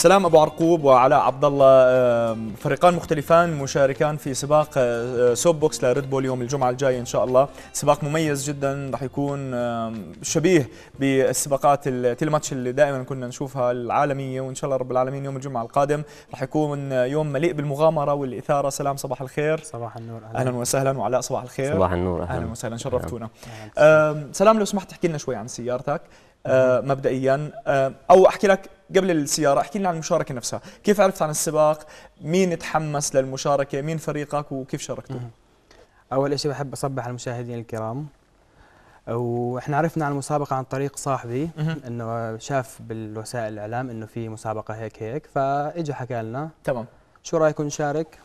سلام ابو عرقوب وعلاء عبد الله فريقان مختلفان مشاركان في سباق آه، سوب بوكس لريد بول يوم الجمعه الجاي ان شاء الله سباق مميز جدا راح يكون شبيه بالسباقات التلماتش اللي دائما كنا نشوفها العالميه وان شاء الله رب العالمين يوم الجمعه القادم راح يكون يوم مليء بالمغامره والاثاره سلام صباح الخير صباح النور اهلا, أهلا وسهلا وعلاء صباح الخير صباح النور اهلا, أهلا وسهلا شرفتونا أهلا. سلام لو سمحت تحكي لنا شوي عن سيارتك مبدئيا او احكي لك قبل السياره احكي لنا عن المشاركه نفسها كيف عرفت عن السباق مين تحمس للمشاركه مين فريقك وكيف شاركتوا اول شيء بحب اصبح على المشاهدين الكرام واحنا عرفنا عن المسابقه عن طريق صاحبي انه شاف بالوسائل الاعلام انه في مسابقه هيك هيك فإجا حكى لنا تمام شو رايكم نشارك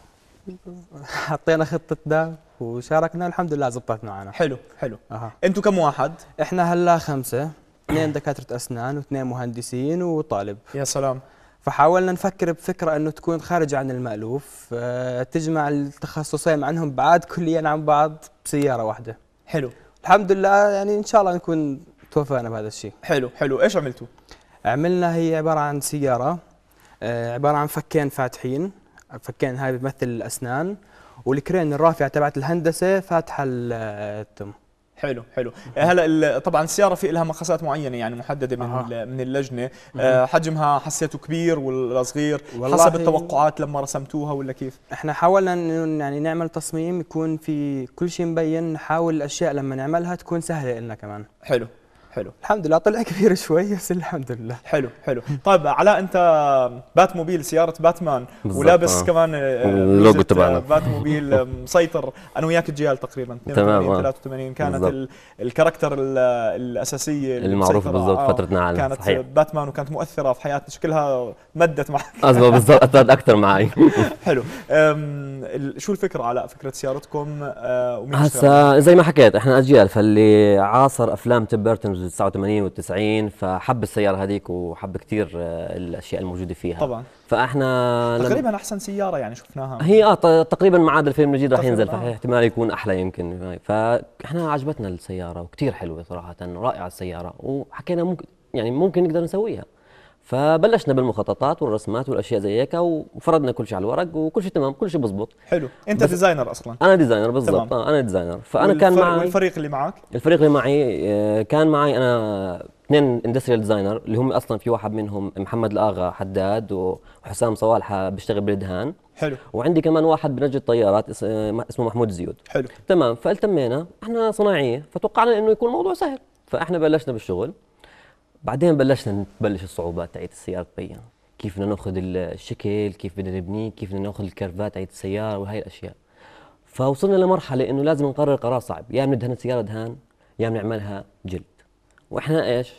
حطينا خطتنا وشاركنا الحمد لله زبطت معنا حلو حلو أه. كم واحد احنا هلا خمسه اثنين دكاتره اسنان واثنين مهندسين وطالب يا سلام فحاولنا نفكر بفكره انه تكون خارجه عن المالوف آه، تجمع التخصصين مع انهم بعاد كليا عن بعض بسياره واحده حلو الحمد لله يعني ان شاء الله نكون توفقنا بهذا الشيء حلو حلو ايش عملتوا عملنا هي عباره عن سياره آه، عباره عن فكين فاتحين فكين هاي بيمثل الاسنان والكرين الرافعه تبعت الهندسه فاتحه آه، التم حلو حلو هلا طبعا السياره في لها مقاسات معينه يعني محدده من آه. من اللجنه آه حجمها حسيته كبير ولا صغير حسب التوقعات لما رسمتوها ولا كيف احنا حاولنا انه يعني نعمل تصميم يكون في كل شيء مبين نحاول الاشياء لما نعملها تكون سهله لنا كمان حلو حلو الحمد لله طلع كبير شوي بس الحمد لله حلو حلو طيب علاء انت بات موبيل سياره باتمان ولابس آه. كمان آه، اللوجو آه، تبعنا بات موبيل مسيطر انا وياك الجيال تقريبا 82 83 كانت الكاركتر الاساسيه المعروفه بالضبط آه. فترتنا على كانت صحيح. باتمان وكانت مؤثره في حياتنا شكلها مدت معك اصلا بالضبط اثرت اكثر معي حلو شو الفكره علاء فكره سيارتكم هسا زي ما حكيت احنا اجيال فاللي عاصر افلام تيم 89 وال90 فحب السياره هذيك وحب كثير آه، الاشياء الموجوده فيها طبعا فاحنا تقريبا لم... احسن سياره يعني شفناها هي اه تقريبا ما عاد الفيلم الجديد راح ينزل آه. فاحتمال يكون احلى يمكن فاحنا عجبتنا السياره وكثير حلوه صراحه رائعه السياره وحكينا ممكن يعني ممكن نقدر نسويها فبلشنا بالمخططات والرسمات والاشياء زي هيك وفرضنا كل شيء على الورق وكل شيء تمام كل شيء بزبط حلو انت ديزاينر اصلا انا ديزاينر بالضبط آه انا ديزاينر فانا كان معي والفريق اللي معك الفريق اللي معي آه، كان معي انا اثنين اندستريال ديزاينر اللي هم اصلا في واحد منهم محمد الاغا حداد وحسام صوالحه بيشتغل بالدهان حلو وعندي كمان واحد بنجد طيارات آه، اسمه محمود زيود حلو تمام فالتمينا احنا صناعيه فتوقعنا انه يكون الموضوع سهل فاحنا بلشنا بالشغل بعدين بلشنا تبلش الصعوبات تاعت السياره تبين كيف بدنا ناخذ الشكل كيف بدنا نبنيه كيف بدنا ناخذ الكرفات تاعت السياره وهي الاشياء فوصلنا لمرحله انه لازم نقرر قرار صعب يا بندهن السياره دهان يا بنعملها جلد واحنا ايش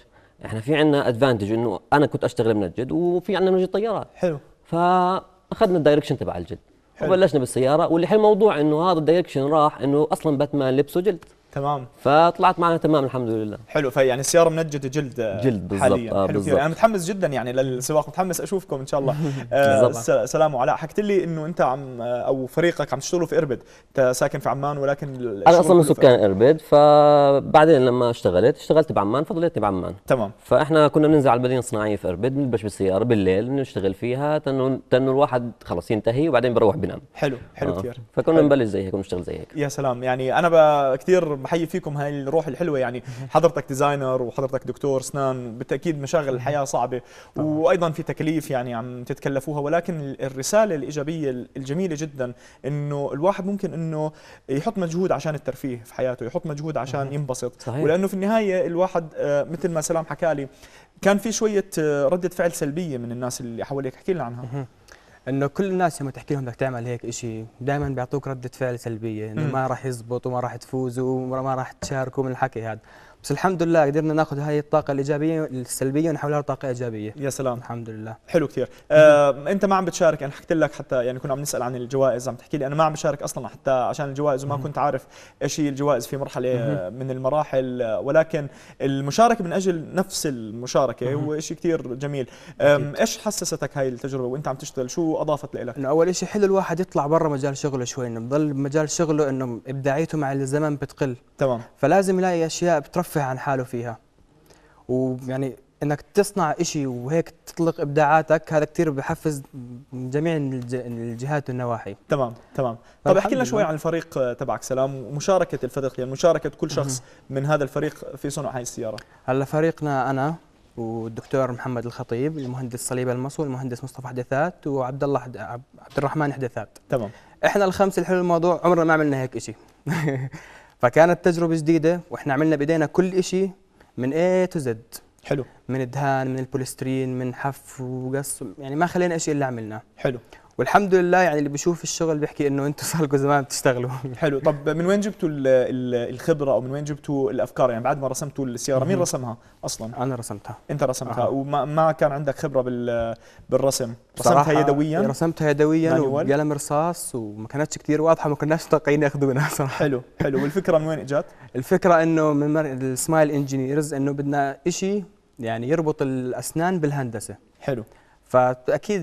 احنا في عندنا ادفانتج انه انا كنت اشتغل من الجلد وفي عندنا منجد طيارات حلو فاخذنا الدايركشن تبع الجلد حلو. وبلشنا بالسياره واللي حلو الموضوع انه هذا الدايركشن راح انه اصلا باتمان لبسه جلد تمام فطلعت معنا تمام الحمد لله حلو فيعني السياره منجده جلد آه، جلد بالضبط آه حلو بالزبط. انا متحمس جدا يعني للسواق متحمس اشوفكم ان شاء الله آه سلام وعلاء حكيت لي انه انت عم آه، او فريقك عم تشتغلوا في اربد انت ساكن في عمان ولكن انا اصلا من سكان اربد فبعدين لما اشتغلت اشتغلت بعمان فضليت بعمان تمام فاحنا كنا بننزل على المدينه الصناعيه في اربد بنلبش بالسياره بالليل بنشتغل فيها تنو تنو الواحد خلص ينتهي وبعدين بروح بنام حلو حلو آه. كثير فكنا نبلش زي هيك ونشتغل زي هيك يا سلام يعني انا كثير بحيي فيكم هاي الروح الحلوه يعني حضرتك ديزاينر وحضرتك دكتور اسنان بالتاكيد مشاغل الحياه صعبه وايضا في تكاليف يعني عم تتكلفوها ولكن الرساله الايجابيه الجميله جدا انه الواحد ممكن انه يحط مجهود عشان الترفيه في حياته يحط مجهود عشان ينبسط صحيح. ولانه في النهايه الواحد آه، مثل ما سلام حكالي كان في شويه آه، رده فعل سلبيه من الناس اللي حواليك احكي لنا عنها انه كل الناس لما تحكي لهم بدك تعمل هيك شيء دائما بيعطوك رده فعل سلبيه انه ما راح يزبط وما راح تفوزوا وما راح تشاركوا من الحكي هذا بس الحمد لله قدرنا ناخذ هاي الطاقه الايجابيه السلبيه ونحولها لطاقه ايجابيه يا سلام الحمد لله حلو كثير آه، انت ما عم بتشارك انا حكيت لك حتى يعني كنا عم نسال عن الجوائز عم تحكي لي انا ما عم بشارك اصلا حتى عشان الجوائز وما كنت عارف ايش هي الجوائز في مرحله من المراحل ولكن المشاركه من اجل نفس المشاركه هو شيء كثير جميل ايش حسستك هاي التجربه وانت عم تشتغل شو اضافت لك انه اول شيء حلو الواحد يطلع برا مجال شغله شوي انه بضل مجال شغله انه ابداعيته مع الزمن بتقل تمام فلازم يلاقي اشياء بترفع ترفه عن حاله فيها ويعني انك تصنع شيء وهيك تطلق ابداعاتك هذا كثير بحفز جميع الجهات والنواحي تمام تمام طب احكي لنا شوي عن الفريق تبعك سلام ومشاركه الفريق يعني مشاركه كل شخص من هذا الفريق في صنع هاي السياره هلا فريقنا انا والدكتور محمد الخطيب المهندس صليب المصو المهندس مصطفى حدثات وعبد الله حد... عبد الرحمن حدثات تمام احنا الخمسه الحلو الموضوع عمرنا ما عملنا هيك شيء فكانت تجربه جديده واحنا عملنا بايدينا كل شيء من اي تو زد حلو من الدهان من البوليسترين من حف وقص يعني ما خلينا شيء الا عملناه حلو والحمد لله يعني اللي بيشوف الشغل بيحكي انه انتم صار لكم زمان بتشتغلوا حلو طب من وين جبتوا الخبره او من وين جبتوا الافكار يعني بعد ما رسمتوا السياره مين رسمها اصلا انا رسمتها انت رسمتها أه. وما ما كان عندك خبره بالرسم رسمتها يدويا رسمتها يدويا وقلم رصاص وما كانتش كثير واضحه ما كناش متوقعين ياخذونا صراحه حلو حلو والفكره من وين اجت الفكره انه من السمايل انجينيرز انه بدنا شيء يعني يربط الاسنان بالهندسه حلو فاكيد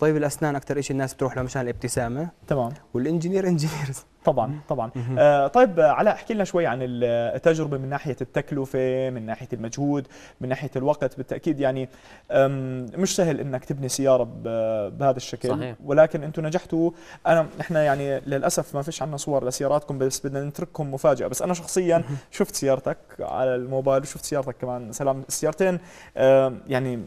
طبيب الاسنان اكثر شيء الناس بتروح له مشان الابتسامه تمام والانجينير انجينيرز طبعا طبعا آه طيب علاء احكي لنا شوي عن التجربه من ناحيه التكلفه من ناحيه المجهود من ناحيه الوقت بالتاكيد يعني مش سهل انك تبني سياره بهذا الشكل صحيح. ولكن انتم نجحتوا انا احنا يعني للاسف ما فيش عندنا صور لسياراتكم بس بدنا نترككم مفاجاه بس انا شخصيا شفت سيارتك على الموبايل وشفت سيارتك كمان سلام السيارتين يعني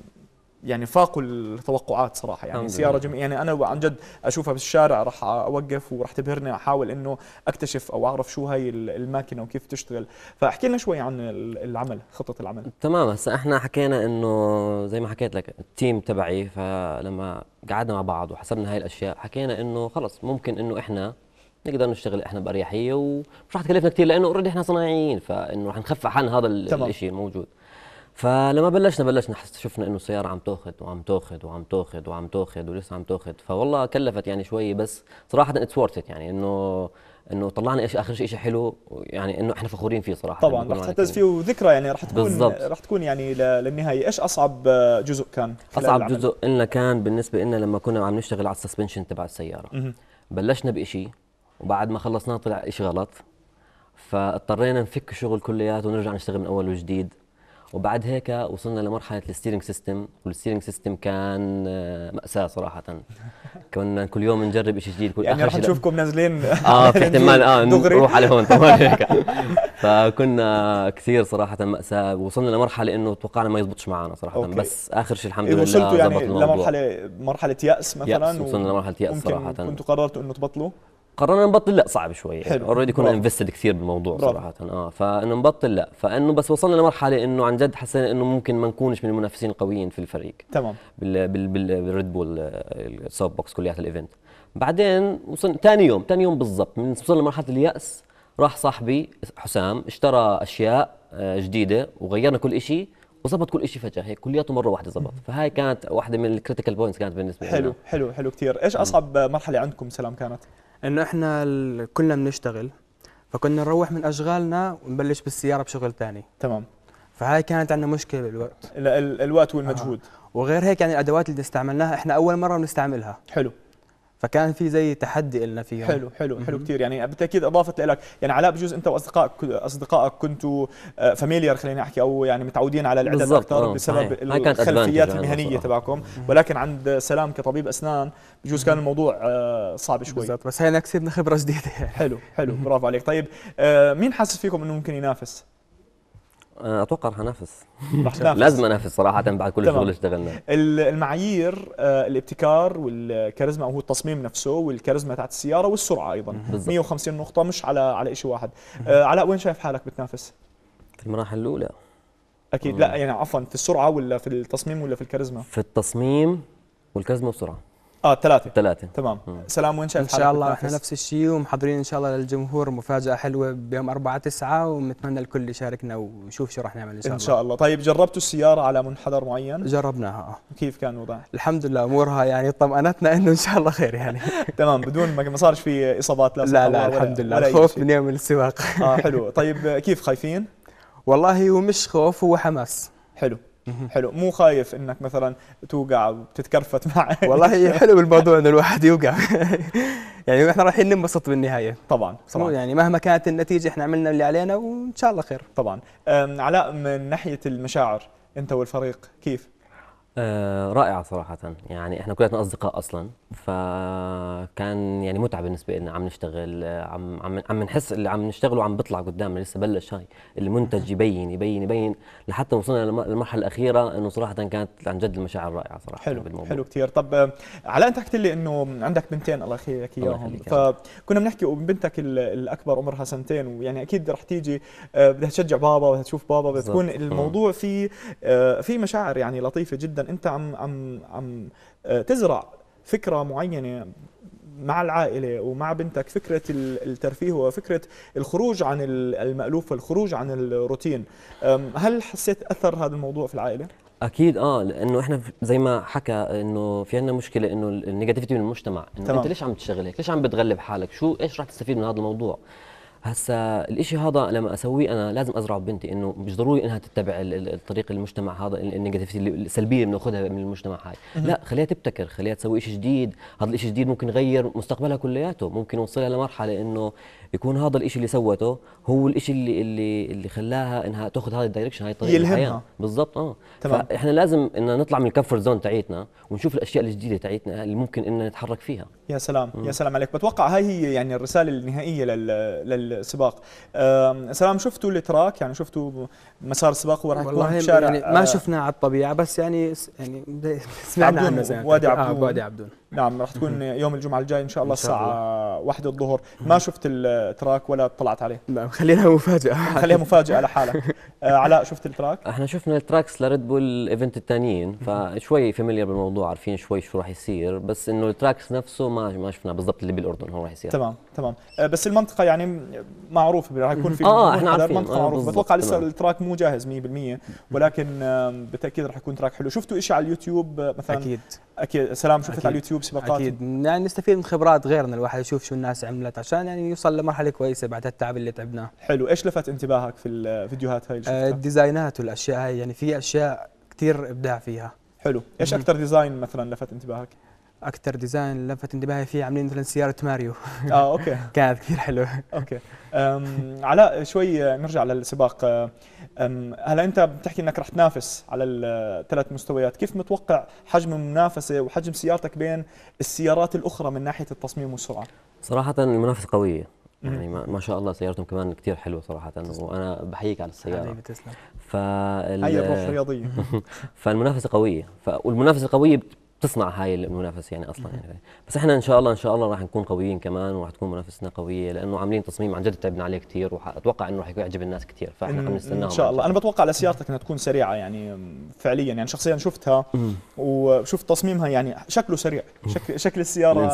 يعني فاقوا التوقعات صراحه يعني سياره جميله يعني انا عن جد اشوفها بالشارع راح اوقف وراح تبهرني احاول انه اكتشف او اعرف شو هاي الماكينه وكيف تشتغل فاحكي لنا شوي عن العمل خطه العمل تمام هسه احنا حكينا انه زي ما حكيت لك التيم تبعي فلما قعدنا مع بعض وحسبنا هاي الاشياء حكينا انه خلص ممكن انه احنا نقدر نشتغل احنا باريحيه ومش راح تكلفنا كثير لانه اوريدي احنا صناعيين فانه راح نخفف عن هذا الشيء الموجود فلما بلشنا بلشنا شفنا انه السياره عم تاخذ وعم تاخذ وعم تاخذ وعم تاخذ ولسه عم تاخذ فوالله كلفت يعني شوي بس صراحه اتس ورث يعني انه انه طلعنا ايش اخر شيء شيء حلو يعني انه احنا فخورين فيه صراحه طبعا يعني رح تحتز فيه وذكرى يعني رح تكون بالزبط. رح تكون يعني للنهايه ايش اصعب جزء كان اصعب جزء لنا كان بالنسبه لنا لما كنا عم نشتغل على السسبنشن تبع السياره مه. بلشنا بشيء وبعد ما خلصناه طلع شيء غلط فاضطرينا نفك الشغل كلياته ونرجع نشتغل من اول وجديد وبعد هيك وصلنا لمرحله الستيرنج سيستم والستيرنج سيستم كان آه، ماساه صراحه كنا كل يوم نجرب شيء جديد كل يعني رح نشوفكم نازلين اه في يعني احتمال اه نروح على هون طبعا هيك فكنا كثير صراحه ماساه وصلنا لمرحله انه توقعنا ما يزبطش معنا صراحه أوكي. بس اخر شيء الحمد إيه، لله وصلتوا يعني الموضوع. لمرحله مرحله ياس مثلا يأس وصلنا لمرحله ياس صراحه كنتوا قررتوا انه تبطلوا قررنا نبطل لا صعب شوي يعني اوريدي كنا انفستد كثير بالموضوع برافو. صراحه اه فانه نبطل لا فانه بس وصلنا لمرحله انه عن جد حسينا انه ممكن ما نكونش من المنافسين القويين في الفريق تمام بال بال بال بالريد بول السوفت بوكس كليات الايفنت بعدين وصلنا ثاني يوم ثاني يوم بالضبط من وصلنا لمرحله الياس راح صاحبي حسام اشترى اشياء آه، جديده وغيرنا كل شيء وظبط كل شيء فجاه هيك كلياته مره واحده زبط فهاي كانت واحده من الكريتيكال بوينتس كانت بالنسبه لي حلو حلو حلو كثير ايش اصعب مرحله عندكم سلام كانت انه احنا كلنا بنشتغل فكنا نروح من اشغالنا ونبلش بالسياره بشغل ثاني تمام فهاي كانت عندنا مشكله بالوقت الوقت والمجهود آه. وغير هيك يعني الادوات اللي استعملناها احنا اول مره بنستعملها حلو فكان في زي تحدي لنا فيهم حلو حلو حلو كثير يعني بالتاكيد اضافت لك يعني علاء بجوز انت واصدقائك اصدقائك كنتوا فاميليار آه، خليني احكي او يعني متعودين على العدد اكثر آه، بسبب الخلفيات المهنيه تبعكم ولكن عند سلام كطبيب اسنان بجوز كان الموضوع آه، صعب شوي بالضبط بس هي كسبنا خبره جديده حلو حلو برافو عليك طيب مين حاسس فيكم انه ممكن ينافس أه، اتوقع رح انافس لازم انافس صراحه بعد كل الشغل اللي اشتغلناه المعايير أه، الابتكار والكاريزما او هو التصميم نفسه والكاريزما تاعت السياره والسرعه ايضا 150 نقطه مش على على شيء واحد أه، علاء وين شايف حالك بتنافس في المراحل الاولى اكيد لا يعني عفوا في السرعه ولا في التصميم ولا في الكاريزما في التصميم والكاريزما والسرعه اه ثلاثة ثلاثة تمام مم. سلام وين شايف ان شاء الله احنا نفس الشيء ومحضرين ان شاء الله للجمهور مفاجأة حلوة بيوم 4 9 ونتمنى الكل يشاركنا ويشوف شو راح نعمل ان شاء الله ان شاء الله طيب جربتوا السيارة على منحدر معين؟ جربناها اه كيف كان وضعها؟ الحمد لله امورها يعني طمأنتنا انه ان شاء الله خير يعني تمام بدون ما صارش في اصابات لا لا, لا الحمد لله الخوف من يوم السباق اه حلو طيب كيف خايفين؟ والله هو مش خوف هو حماس حلو حلو مو خايف انك مثلا توقع وتتكرفت معه والله حلو بالموضوع انه الواحد يوقع يعني احنا رايحين ننبسط بالنهايه طبعا طبعا يعني مهما كانت النتيجه احنا عملنا اللي علينا وان شاء الله خير طبعا علاء من ناحيه المشاعر انت والفريق كيف آه، رائعه صراحة يعني احنا كلنا اصدقاء اصلا فكان يعني متعة بالنسبة لنا عم نشتغل آه، عم عم عم نحس اللي عم نشتغله عم بيطلع قدامنا لسه بلش هاي المنتج يبين يبين يبين لحتى وصلنا للمرحلة الأخيرة انه صراحة كانت عن جد المشاعر رائعة صراحة حلو بالموضوع. حلو كثير طب آه، علاء انت حكيت لي انه عندك بنتين الله يخليك اياهم فكنا بنحكي وبنتك الأكبر عمرها سنتين ويعني أكيد رح تيجي بدها تشجع بابا بدها تشوف بابا بدها تكون الموضوع فيه في مشاعر يعني لطيفة جدا انت عم عم عم آه، تزرع فكره معينه مع العائله ومع بنتك فكره الترفيه وفكره الخروج عن المالوف والخروج عن الروتين هل حسيت اثر هذا الموضوع في العائله اكيد اه لانه احنا زي ما حكى انه في عندنا مشكله انه النيجاتيفيتي من المجتمع انه انت ليش عم تشتغل هيك ليش عم بتغلب حالك شو ايش رح تستفيد من هذا الموضوع هسا الإشي هذا لما اسويه انا لازم ازرعه ببنتي انه مش ضروري انها تتبع الطريق المجتمع هذا النيجاتيفيتي السلبيه اللي بناخذها من المجتمع هاي لا خليها تبتكر خليها تسوي شيء جديد هذا الشيء الجديد ممكن يغير مستقبلها كلياته ممكن يوصلها لمرحله انه يكون هذا الشيء اللي سوته هو الشيء اللي اللي اللي خلاها انها تاخذ هذا الدايركشن هاي الطريقه يلهمها بالضبط اه تمام. فاحنا لازم ان نطلع من الكفر زون تاعيتنا ونشوف الاشياء الجديده تاعيتنا اللي ممكن ان نتحرك فيها يا سلام م. يا سلام عليك بتوقع هاي هي يعني الرساله النهائيه للسباق سلام شفتوا التراك يعني شفتوا مسار السباق وراح راح يكون يعني الشارع يعني ما آه. شفناه على الطبيعه بس يعني يعني سمعنا عنه وادي آه، عبدون وادي عبدون نعم راح تكون يوم الجمعه الجاي ان شاء الله الساعه 1 الظهر ما شفت التراك ولا اطلعت عليه لا خلينا مفاجاه خليها مفاجاه لحالك آه، علاء شفت التراك احنا شفنا التراكس لريد بول ايفنت الثانيين فشوي فاميليار بالموضوع عارفين شوي شو راح يصير بس انه التراكس نفسه ما ما شفنا بالضبط اللي بالاردن هو راح يصير تمام تمام آه، بس المنطقه يعني معروفه راح يكون في اه احنا عارفين المنطقة آه معروفه بتوقع لسه التراك مو جاهز 100% ولكن بالتاكيد راح يكون تراك حلو شفتوا شيء على اليوتيوب آه، مثلا اكيد اكيد سلام شفت على اليوتيوب سباقات اكيد يعني نستفيد من خبرات غيرنا الواحد يشوف شو الناس عملت عشان يعني يوصل لمرحله كويسه بعد التعب اللي تعبناه حلو ايش لفت انتباهك في الفيديوهات هاي اللي آه، شفتها؟ الديزاينات والاشياء هاي يعني في اشياء كثير ابداع فيها حلو ايش اكثر ديزاين مثلا لفت انتباهك اكثر ديزاين لفت انتباهي فيه عاملين مثلا سياره ماريو اه اوكي كانت كثير حلوه اوكي علاء شوي نرجع للسباق هلا انت بتحكي انك رح تنافس على الثلاث مستويات كيف متوقع حجم المنافسه وحجم سيارتك بين السيارات الاخرى من ناحيه التصميم والسرعه صراحه المنافسه قويه يعني ما شاء الله سيارتهم كمان كثير حلوه صراحه وانا بحييك على السياره حبيبي تسلم فال... هي الروح الرياضيه فالمنافسه قويه والمنافسه قويه بتصنع هاي المنافسه يعني اصلا يعني بس احنا ان شاء الله ان شاء الله راح نكون قويين كمان وراح تكون منافستنا قويه لانه عاملين تصميم عن جد تعبنا عليه كثير واتوقع انه راح يعجب الناس كثير فاحنا عم نستناهم ان شاء الله انا بتوقع على سيارتك انها تكون سريعه يعني فعليا يعني شخصيا شفتها وشفت تصميمها يعني شكله سريع شكل شكل السياره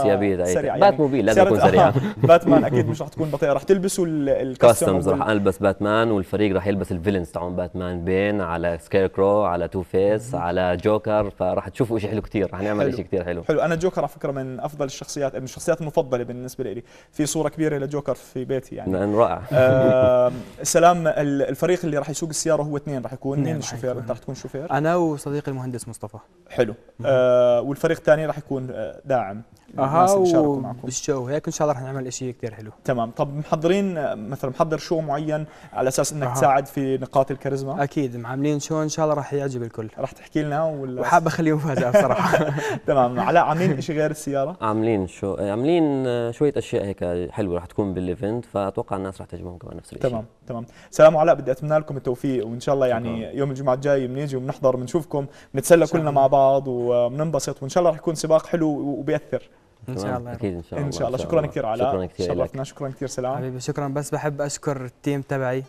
سريع يعني موبيل لازم تكون سريعه باتمان اكيد مش راح تكون بطيئه راح تلبسوا الكاستمز راح البس باتمان والفريق راح يلبس الفيلنز تاعون باتمان بين على سكير كرو على تو فيس على جوكر فراح تشوفوا شيء حلو كثير فحنعمل شيء كثير حلو حلو انا جوكر على فكره من افضل الشخصيات من الشخصيات المفضله بالنسبه لي في صوره كبيره لجوكر في بيتي يعني رائع آه سلام الفريق اللي راح يسوق السياره هو اثنين راح يكون اثنين شوفير انت راح تكون شوفير انا وصديقي المهندس مصطفى حلو آه والفريق الثاني راح يكون آه، داعم اها بالشو هيك ان شاء الله راح نعمل شيء كثير حلو تمام طب محضرين آه، مثلا محضر شو معين على اساس انك أه. تساعد في نقاط الكاريزما اكيد معاملين شو ان شاء الله راح يعجب الكل راح تحكي لنا ولا وحاب اخليه مفاجاه بصراحه تمام علاء عاملين شيء غير السياره؟ عاملين شو عاملين آه، شويه اشياء هيك حلوه رح تكون بالايفنت فاتوقع الناس رح تعجبهم كمان نفس الشيء تمام تمام سلام علاء بدي اتمنى لكم التوفيق وان شاء الله يعني شكرا. يوم الجمعه الجاي بنيجي وبنحضر بنشوفكم بنتسلى كلنا مع بعض وبننبسط وان شاء الله رح يكون سباق حلو وبياثر ان شاء الله اكيد ان شاء الله ان شاء الله شكرا كثير علاء شكرا كثير شكرا كثير سلام حبيبي شكرا بس بحب اشكر التيم تبعي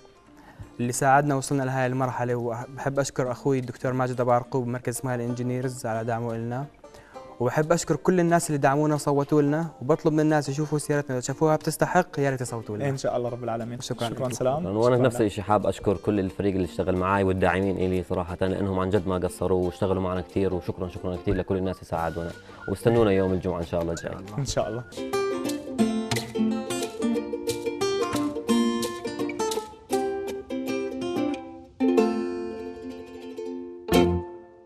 اللي ساعدنا وصلنا لهذه المرحله وبحب اشكر اخوي الدكتور ماجد ابو عرقوب بمركز مهال انجينيرز على دعمه لنا وبحب اشكر كل الناس اللي دعمونا وصوتوا لنا وبطلب من الناس يشوفوا سيارتنا اذا شافوها بتستحق يا ريت يصوتوا لنا ان شاء الله رب العالمين شكرا شكرا سلام وانا نفس الشيء حاب اشكر كل الفريق اللي اشتغل معي والداعمين الي صراحه لانهم عن جد ما قصروا واشتغلوا معنا كثير وشكرا شكرا كثير لكل الناس اللي ساعدونا واستنونا يوم الجمعه ان شاء الله الجاي ان شاء الله